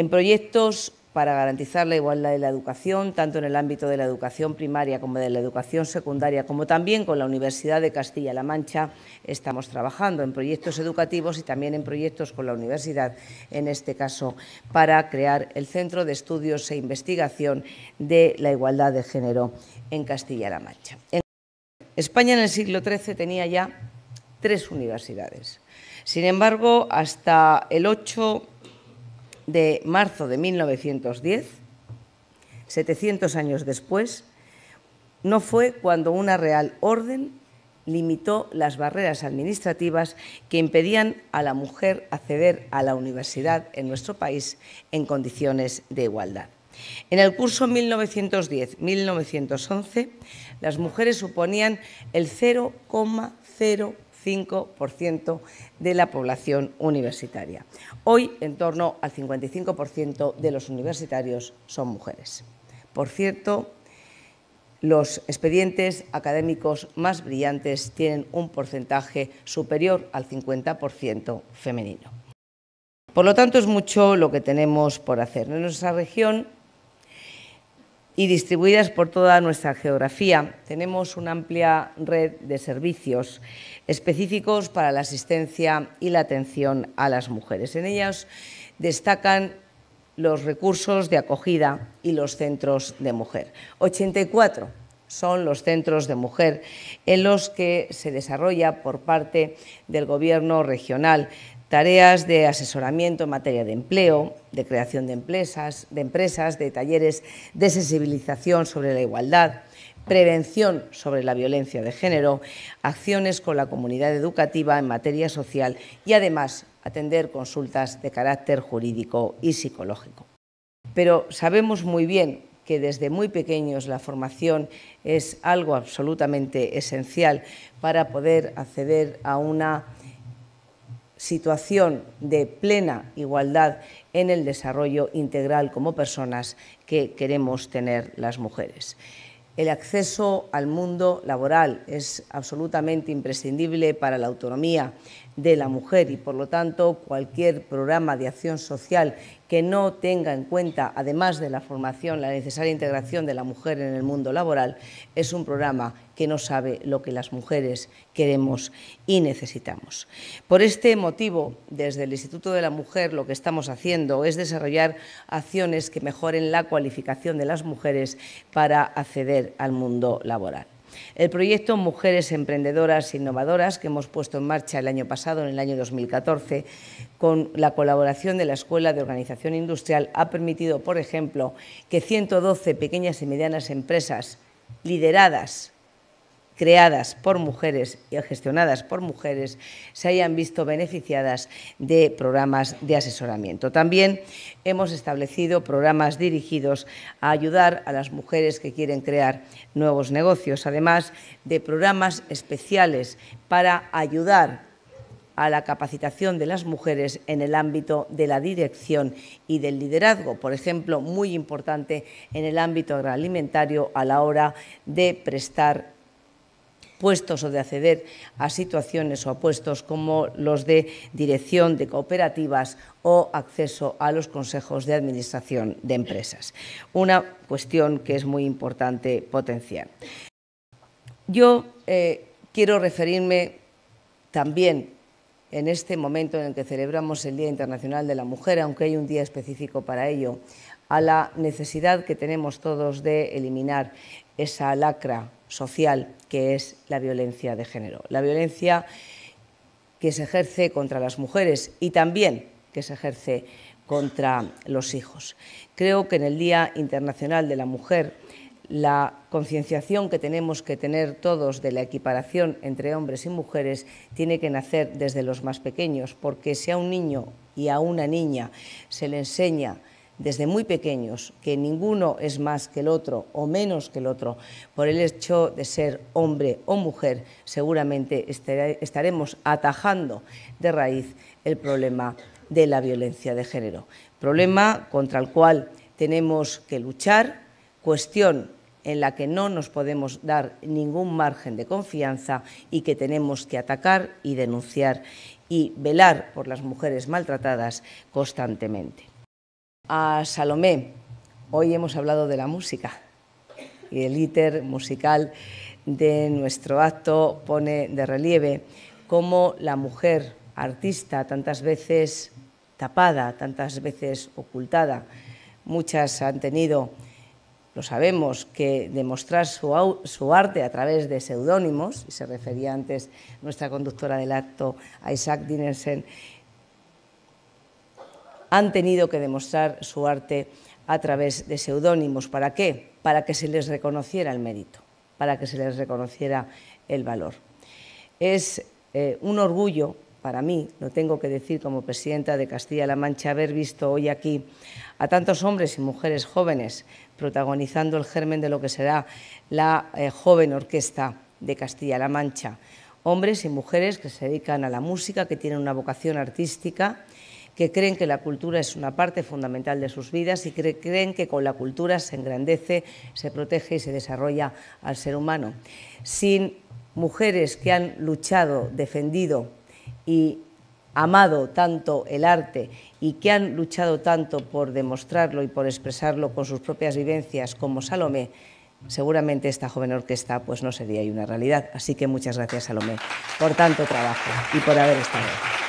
en proyectos para garantizar la igualdad de la educación, tanto en el ámbito de la educación primaria como de la educación secundaria, como también con la Universidad de Castilla-La Mancha, estamos trabajando en proyectos educativos y también en proyectos con la universidad, en este caso, para crear el Centro de Estudios e Investigación de la Igualdad de Género en Castilla-La Mancha. España en el siglo XIII tenía ya tres universidades. Sin embargo, hasta el 8 de marzo de 1910, 700 años después, no fue cuando una real orden limitó las barreras administrativas que impedían a la mujer acceder a la universidad en nuestro país en condiciones de igualdad. En el curso 1910-1911, las mujeres suponían el 0,0 5% de la población universitaria. Hoy, en torno al 55% de los universitarios son mujeres. Por cierto, los expedientes académicos más brillantes tienen un porcentaje superior al 50% femenino. Por lo tanto, es mucho lo que tenemos por hacer. En nuestra región y distribuidas por toda nuestra geografía. Tenemos una amplia red de servicios específicos para la asistencia y la atención a las mujeres. En ellas destacan los recursos de acogida y los centros de mujer. 84 son los centros de mujer en los que se desarrolla por parte del Gobierno regional tareas de asesoramiento en materia de empleo, de creación de empresas, de, empresas, de talleres de sensibilización sobre la igualdad, prevención sobre la violencia de género, acciones con la comunidad educativa en materia social y además atender consultas de carácter jurídico y psicológico. Pero sabemos muy bien que desde muy pequeños la formación es algo absolutamente esencial para poder acceder a una situación de plena igualdad en el desarrollo integral como personas que queremos tener las mujeres. El acceso al mundo laboral es absolutamente imprescindible para la autonomía, de la mujer y por lo tanto cualquier programa de acción social que no tenga en cuenta, además de la formación, la necesaria integración de la mujer en el mundo laboral, es un programa que no sabe lo que las mujeres queremos y necesitamos. Por este motivo, desde el Instituto de la Mujer lo que estamos haciendo es desarrollar acciones que mejoren la cualificación de las mujeres para acceder al mundo laboral. El proyecto Mujeres Emprendedoras e Innovadoras, que hemos puesto en marcha el año pasado, en el año 2014, con la colaboración de la Escuela de Organización Industrial, ha permitido, por ejemplo, que 112 pequeñas y medianas empresas lideradas creadas por mujeres y gestionadas por mujeres se hayan visto beneficiadas de programas de asesoramiento. También hemos establecido programas dirigidos a ayudar a las mujeres que quieren crear nuevos negocios, además de programas especiales para ayudar a la capacitación de las mujeres en el ámbito de la dirección y del liderazgo. Por ejemplo, muy importante en el ámbito agroalimentario a la hora de prestar puestos o de acceder a situaciones o a puestos como los de dirección de cooperativas o acceso a los consejos de administración de empresas. Una cuestión que es muy importante potenciar. Yo eh, quiero referirme también en este momento en el que celebramos el Día Internacional de la Mujer, aunque hay un día específico para ello, a la necesidad que tenemos todos de eliminar esa lacra social que es la violencia de género. La violencia que se ejerce contra las mujeres y también que se ejerce contra los hijos. Creo que en el Día Internacional de la Mujer la concienciación que tenemos que tener todos de la equiparación entre hombres y mujeres tiene que nacer desde los más pequeños, porque si a un niño y a una niña se le enseña desde muy pequeños, que ninguno es más que el otro o menos que el otro, por el hecho de ser hombre o mujer, seguramente estaremos atajando de raíz el problema de la violencia de género. Problema contra el cual tenemos que luchar, cuestión en la que no nos podemos dar ningún margen de confianza y que tenemos que atacar y denunciar y velar por las mujeres maltratadas constantemente a Salomé. Hoy hemos hablado de la música y el íter musical de nuestro acto pone de relieve cómo la mujer artista, tantas veces tapada, tantas veces ocultada, muchas han tenido, lo sabemos, que demostrar su, arte a través de seudónimos, y se refería antes nuestra conductora del acto, Isaac Dinesen, han tenido que demostrar su arte a través de seudónimos. ¿Para qué? Para que se les reconociera el mérito, para que se les reconociera el valor. Es eh, un orgullo para mí, lo tengo que decir como presidenta de Castilla-La Mancha, haber visto hoy aquí a tantos hombres y mujeres jóvenes protagonizando el germen de lo que será la eh, joven orquesta de Castilla-La Mancha. Hombres y mujeres que se dedican a la música, que tienen una vocación artística que creen que la cultura es una parte fundamental de sus vidas y que creen que con la cultura se engrandece, se protege y se desarrolla al ser humano. Sin mujeres que han luchado, defendido y amado tanto el arte y que han luchado tanto por demostrarlo y por expresarlo con sus propias vivencias como Salomé, seguramente esta joven orquesta pues no sería una realidad. Así que muchas gracias Salomé por tanto trabajo y por haber estado.